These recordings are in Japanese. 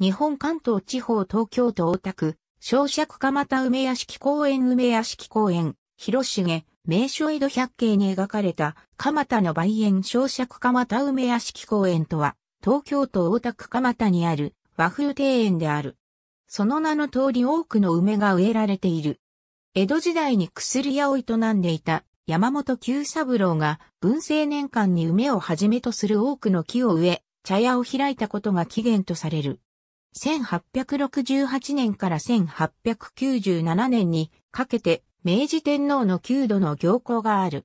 日本関東地方東京都大田区、小尺蒲田梅屋敷公園梅屋敷公園、広重、名所江戸百景に描かれた蒲田の梅園小尺蒲田梅屋敷公園とは、東京都大田区蒲田にある和風庭園である。その名の通り多くの梅が植えられている。江戸時代に薬屋を営んでいた山本久三郎が文政年間に梅をはじめとする多くの木を植え、茶屋を開いたことが起源とされる。1868年から1897年にかけて明治天皇の9度の行幸がある。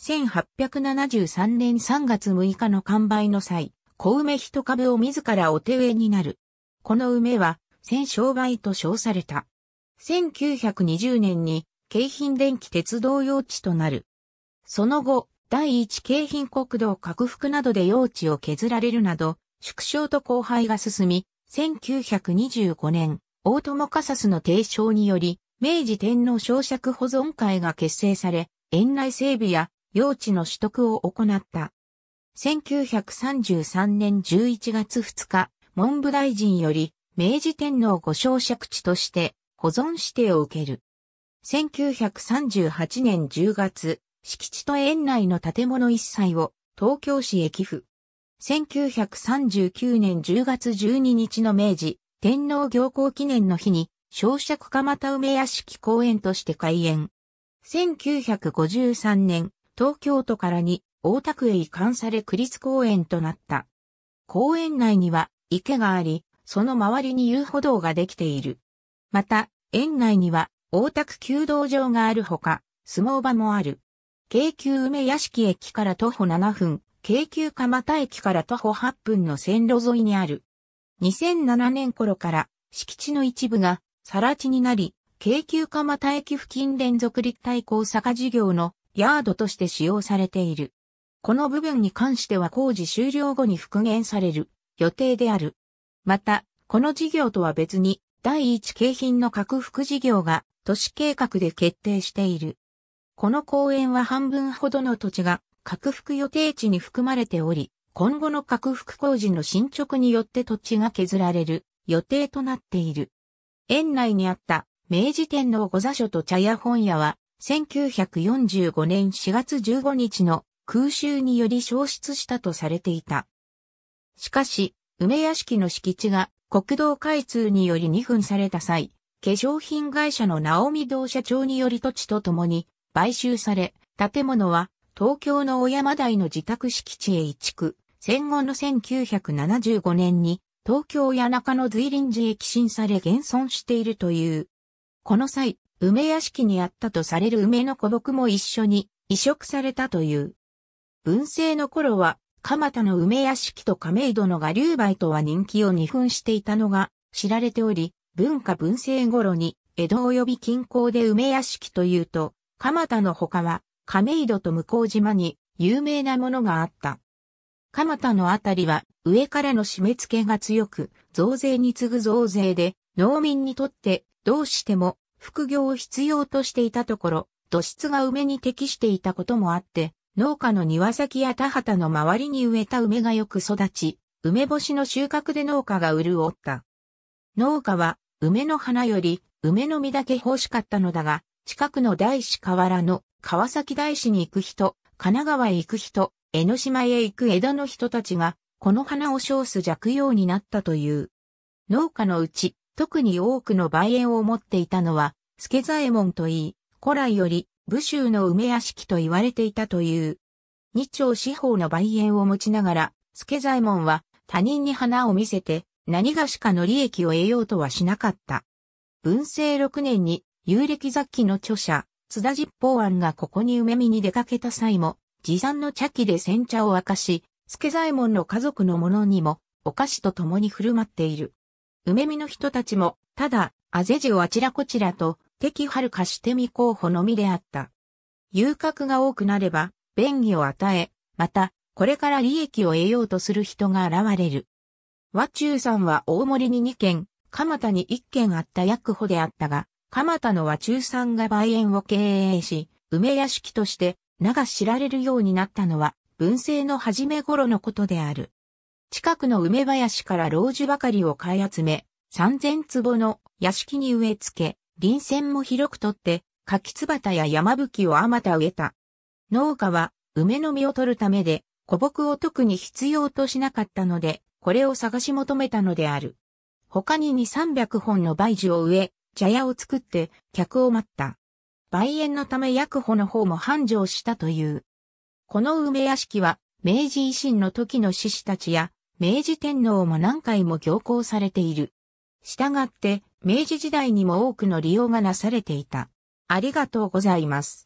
1873年3月6日の完売の際、小梅一株を自らお手植えになる。この梅は、戦商売と称された。1920年に、京浜電気鉄道用地となる。その後、第一京浜国道拡幅などで用地を削られるなど、縮小と荒廃が進み、1925年、大友カサスの提唱により、明治天皇焼借保存会が結成され、園内整備や用地の取得を行った。1933年11月2日、文部大臣より、明治天皇御焼借地として保存指定を受ける。1938年10月、敷地と園内の建物一切を東京市へ寄付。1939年10月12日の明治、天皇行幸記念の日に、小尺蒲田梅屋敷公園として開園。1953年、東京都からに大田区へ移管され区立公園となった。公園内には池があり、その周りに遊歩道ができている。また、園内には大田区弓道場があるほか、相撲場もある。京急梅屋敷駅から徒歩7分、京急蒲田駅から徒歩8分の線路沿いにある。2007年頃から敷地の一部が更地になり、京急蒲田駅付近連続立体交差化事業のヤードとして使用されている。この部分に関しては工事終了後に復元される予定である。また、この事業とは別に第一景品の拡幅事業が都市計画で決定している。この公園は半分ほどの土地が拡幅予定地に含まれており、今後の拡幅工事の進捗によって土地が削られる予定となっている。園内にあった明治天皇御座所と茶屋本屋は1945年4月15日の空襲により消失したとされていた。しかし、梅屋敷の敷地が国道開通により2分された際、化粧品会社の直美堂社長により土地とともに買収され、建物は東京の小山台の自宅敷地へ移築。戦後の1975年に東京谷中の随林寺へ寄進され現存しているという。この際、梅屋敷にあったとされる梅の古木も一緒に移植されたという。文政の頃は、蒲田の梅屋敷と亀戸の我流梅とは人気を二分していたのが知られており、文化文政頃に江戸及び近郊で梅屋敷というと、蒲田の他は亀戸と向島に有名なものがあった。蒲田のあたりは上からの締め付けが強く、増税に次ぐ増税で、農民にとってどうしても副業を必要としていたところ、土質が梅に適していたこともあって、農家の庭先や田畑の周りに植えた梅がよく育ち、梅干しの収穫で農家が潤った。農家は梅の花より梅の実だけ欲しかったのだが、近くの大師河原の川崎大師に行く人、神奈川へ行く人、江ノ島へ行く江戸の人たちが、この花を称す弱用になったという。農家のうち、特に多くの梅園を持っていたのは、助左衛門といい、古来より武州の梅屋敷と言われていたという。二丁四方の梅園を持ちながら、助左衛門は他人に花を見せて、何がしかの利益を得ようとはしなかった。文政六年に、有歴雑記の著者、津田実報案がここに梅見に出かけた際も、持参の茶器で煎茶を沸かし、助左衛門の家族の者にも、お菓子と共に振る舞っている。梅見の人たちも、ただ、あぜじをあちらこちらと、敵はるかしてみ候補のみであった。遊郭が多くなれば、便宜を与え、また、これから利益を得ようとする人が現れる。和中さんは大森に2軒、蒲田に1軒あった役補であったが、蒲田の和中さんが梅園を経営し、梅屋敷として名が知られるようになったのは、文政の初め頃のことである。近くの梅林から老樹ばかりを買い集め、三千坪の屋敷に植え付け、林線も広くとって、柿椿や山吹をあまた植えた。農家は梅の実を取るためで、古木を特に必要としなかったので、これを探し求めたのである。他に2、300本の梅樹を植え、茶屋を作って客を待った。梅園のため薬保の方も繁盛したという。この梅屋敷は明治維新の時の志士たちや明治天皇も何回も行幸されている。したがって明治時代にも多くの利用がなされていた。ありがとうございます。